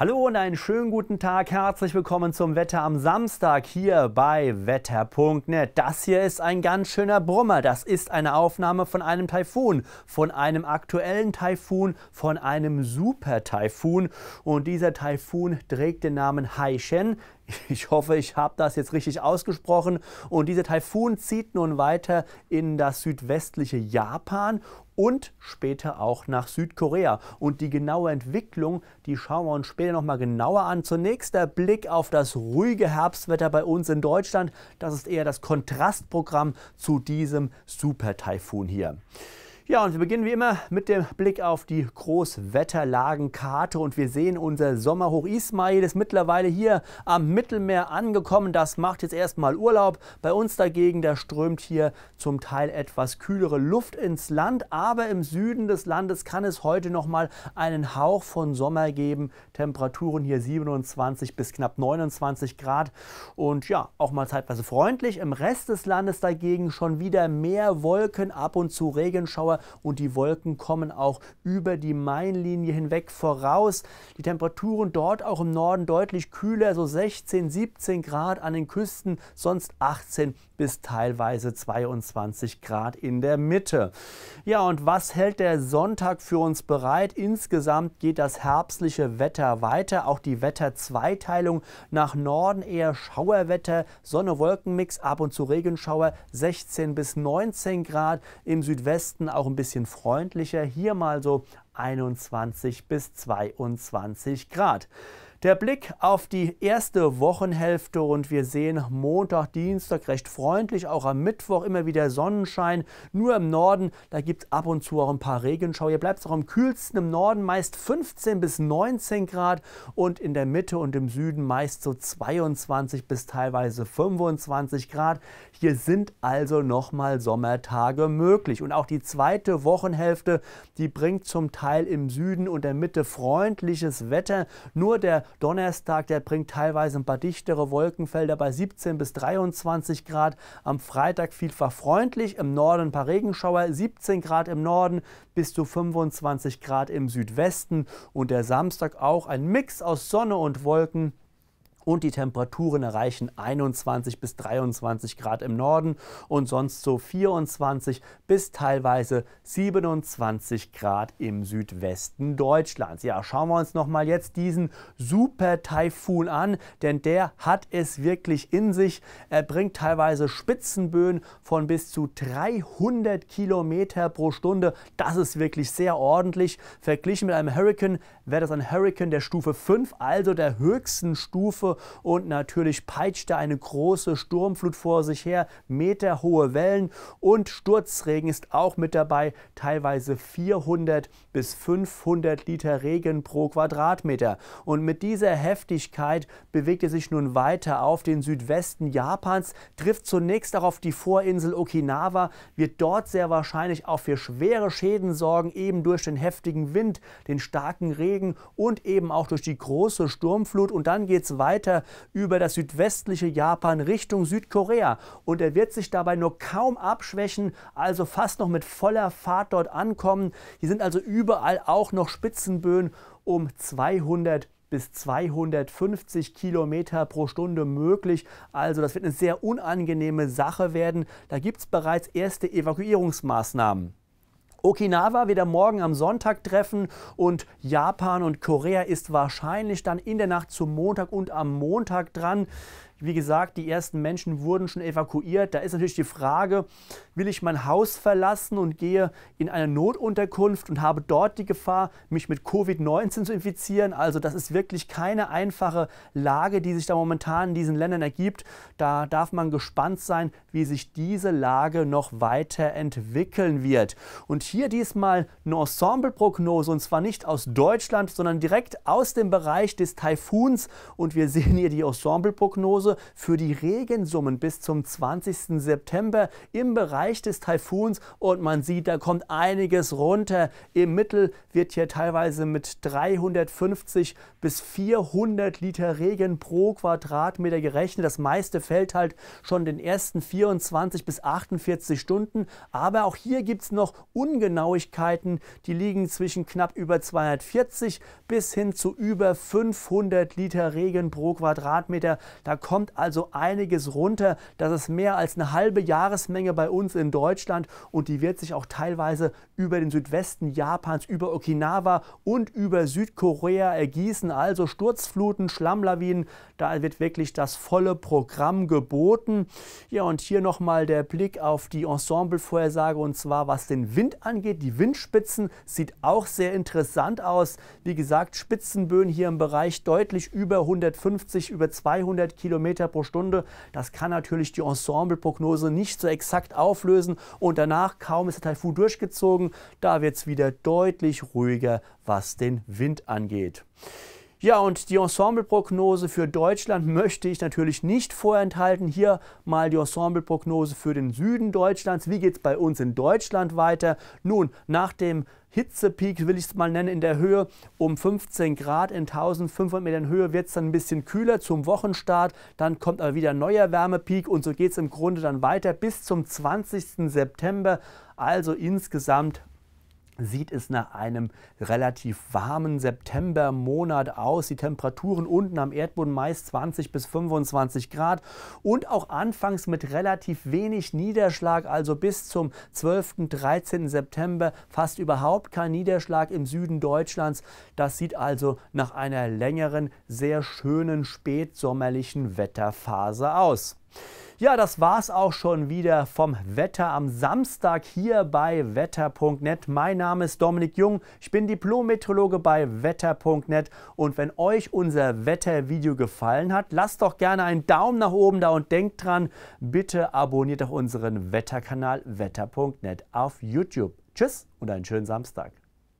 Hallo und einen schönen guten Tag. Herzlich willkommen zum Wetter am Samstag hier bei wetter.net. Das hier ist ein ganz schöner Brummer. Das ist eine Aufnahme von einem Taifun, von einem aktuellen Taifun, von einem Super-Taifun. Und dieser Taifun trägt den Namen Haishen. Ich hoffe, ich habe das jetzt richtig ausgesprochen. Und dieser Taifun zieht nun weiter in das südwestliche Japan und später auch nach Südkorea. Und die genaue Entwicklung, die schauen wir uns später nochmal genauer an. Zunächst der Blick auf das ruhige Herbstwetter bei uns in Deutschland. Das ist eher das Kontrastprogramm zu diesem Supertaifun hier. Ja, und wir beginnen wie immer mit dem Blick auf die Großwetterlagenkarte und wir sehen, unser Sommerhoch Ismail ist mittlerweile hier am Mittelmeer angekommen. Das macht jetzt erstmal Urlaub. Bei uns dagegen, da strömt hier zum Teil etwas kühlere Luft ins Land, aber im Süden des Landes kann es heute nochmal einen Hauch von Sommer geben. Temperaturen hier 27 bis knapp 29 Grad und ja, auch mal zeitweise freundlich. Im Rest des Landes dagegen schon wieder mehr Wolken, ab und zu Regenschauer und die Wolken kommen auch über die Mainlinie hinweg voraus. Die Temperaturen dort auch im Norden deutlich kühler, so 16, 17 Grad an den Küsten, sonst 18 bis teilweise 22 Grad in der Mitte. Ja, und was hält der Sonntag für uns bereit? Insgesamt geht das herbstliche Wetter weiter. Auch die Wetterzweiteilung nach Norden eher Schauerwetter, Sonne-Wolkenmix, ab und zu Regenschauer, 16 bis 19 Grad. Im Südwesten auch ein bisschen freundlicher. Hier mal so 21 bis 22 Grad. Der Blick auf die erste Wochenhälfte und wir sehen Montag, Dienstag recht freundlich, auch am Mittwoch immer wieder Sonnenschein. Nur im Norden, da gibt es ab und zu auch ein paar Regenschauer. Hier bleibt es auch am kühlsten im Norden, meist 15 bis 19 Grad und in der Mitte und im Süden meist so 22 bis teilweise 25 Grad. Hier sind also nochmal Sommertage möglich. Und auch die zweite Wochenhälfte, die bringt zum Teil im Süden und der Mitte freundliches Wetter. Nur der Donnerstag, der bringt teilweise ein paar dichtere Wolkenfelder bei 17 bis 23 Grad. Am Freitag vielfach freundlich, im Norden ein paar Regenschauer, 17 Grad im Norden bis zu 25 Grad im Südwesten. Und der Samstag auch ein Mix aus Sonne und Wolken und die Temperaturen erreichen 21 bis 23 Grad im Norden und sonst so 24 bis teilweise 27 Grad im Südwesten Deutschlands. Ja, schauen wir uns noch mal jetzt diesen Super Taifun an, denn der hat es wirklich in sich. Er bringt teilweise Spitzenböen von bis zu 300 Kilometer pro Stunde. Das ist wirklich sehr ordentlich. Verglichen mit einem Hurricane wäre das ein Hurricane der Stufe 5, also der höchsten Stufe und natürlich peitschte eine große Sturmflut vor sich her, meterhohe Wellen und Sturzregen ist auch mit dabei, teilweise 400 bis 500 Liter Regen pro Quadratmeter. Und mit dieser Heftigkeit bewegt er sich nun weiter auf den Südwesten Japans, trifft zunächst auch auf die Vorinsel Okinawa, wird dort sehr wahrscheinlich auch für schwere Schäden sorgen, eben durch den heftigen Wind, den starken Regen und eben auch durch die große Sturmflut. Und dann geht es weiter weiter über das südwestliche Japan Richtung Südkorea. Und er wird sich dabei nur kaum abschwächen, also fast noch mit voller Fahrt dort ankommen. Hier sind also überall auch noch Spitzenböen um 200 bis 250 Kilometer pro Stunde möglich. Also das wird eine sehr unangenehme Sache werden. Da gibt es bereits erste Evakuierungsmaßnahmen. Okinawa wieder morgen am Sonntag treffen und Japan und Korea ist wahrscheinlich dann in der Nacht zum Montag und am Montag dran. Wie gesagt, die ersten Menschen wurden schon evakuiert. Da ist natürlich die Frage, will ich mein Haus verlassen und gehe in eine Notunterkunft und habe dort die Gefahr, mich mit Covid-19 zu infizieren. Also das ist wirklich keine einfache Lage, die sich da momentan in diesen Ländern ergibt. Da darf man gespannt sein, wie sich diese Lage noch weiterentwickeln wird. Und hier diesmal eine Ensemble-Prognose und zwar nicht aus Deutschland, sondern direkt aus dem Bereich des Taifuns. Und wir sehen hier die Ensemble-Prognose. Prognose für die Regensummen bis zum 20. September im Bereich des Taifuns und man sieht, da kommt einiges runter. Im Mittel wird hier teilweise mit 350 bis 400 Liter Regen pro Quadratmeter gerechnet. Das meiste fällt halt schon den ersten 24 bis 48 Stunden. Aber auch hier gibt es noch Ungenauigkeiten, die liegen zwischen knapp über 240 bis hin zu über 500 Liter Regen pro Quadratmeter. Da kommt kommt also einiges runter. Das ist mehr als eine halbe Jahresmenge bei uns in Deutschland und die wird sich auch teilweise über den Südwesten Japans, über Okinawa und über Südkorea ergießen. Also Sturzfluten, Schlammlawinen, da wird wirklich das volle Programm geboten. Ja, und hier nochmal der Blick auf die Ensemblevorhersage und zwar was den Wind angeht. Die Windspitzen sieht auch sehr interessant aus. Wie gesagt, Spitzenböen hier im Bereich deutlich über 150, über 200 Kilometer Kilometer pro Stunde. Das kann natürlich die Ensembleprognose nicht so exakt auflösen und danach kaum ist der Taifun durchgezogen, da wird es wieder deutlich ruhiger, was den Wind angeht. Ja, und die Ensembleprognose für Deutschland möchte ich natürlich nicht vorenthalten. Hier mal die Ensembleprognose für den Süden Deutschlands. Wie geht es bei uns in Deutschland weiter? Nun, nach dem Hitzepeak will ich es mal nennen, in der Höhe um 15 Grad in 1500 Metern Höhe wird es dann ein bisschen kühler zum Wochenstart. Dann kommt aber wieder ein neuer Wärmepeak und so geht es im Grunde dann weiter bis zum 20. September. Also insgesamt sieht es nach einem relativ warmen Septembermonat aus. Die Temperaturen unten am Erdboden meist 20 bis 25 Grad und auch anfangs mit relativ wenig Niederschlag, also bis zum 12. 13. September fast überhaupt kein Niederschlag im Süden Deutschlands. Das sieht also nach einer längeren, sehr schönen spätsommerlichen Wetterphase aus. Ja, das war's auch schon wieder vom Wetter am Samstag hier bei wetter.net. Mein Name ist Dominik Jung, ich bin Diplom-Meteorologe bei wetter.net und wenn euch unser Wettervideo gefallen hat, lasst doch gerne einen Daumen nach oben da und denkt dran, bitte abonniert doch unseren Wetterkanal wetter.net auf YouTube. Tschüss und einen schönen Samstag.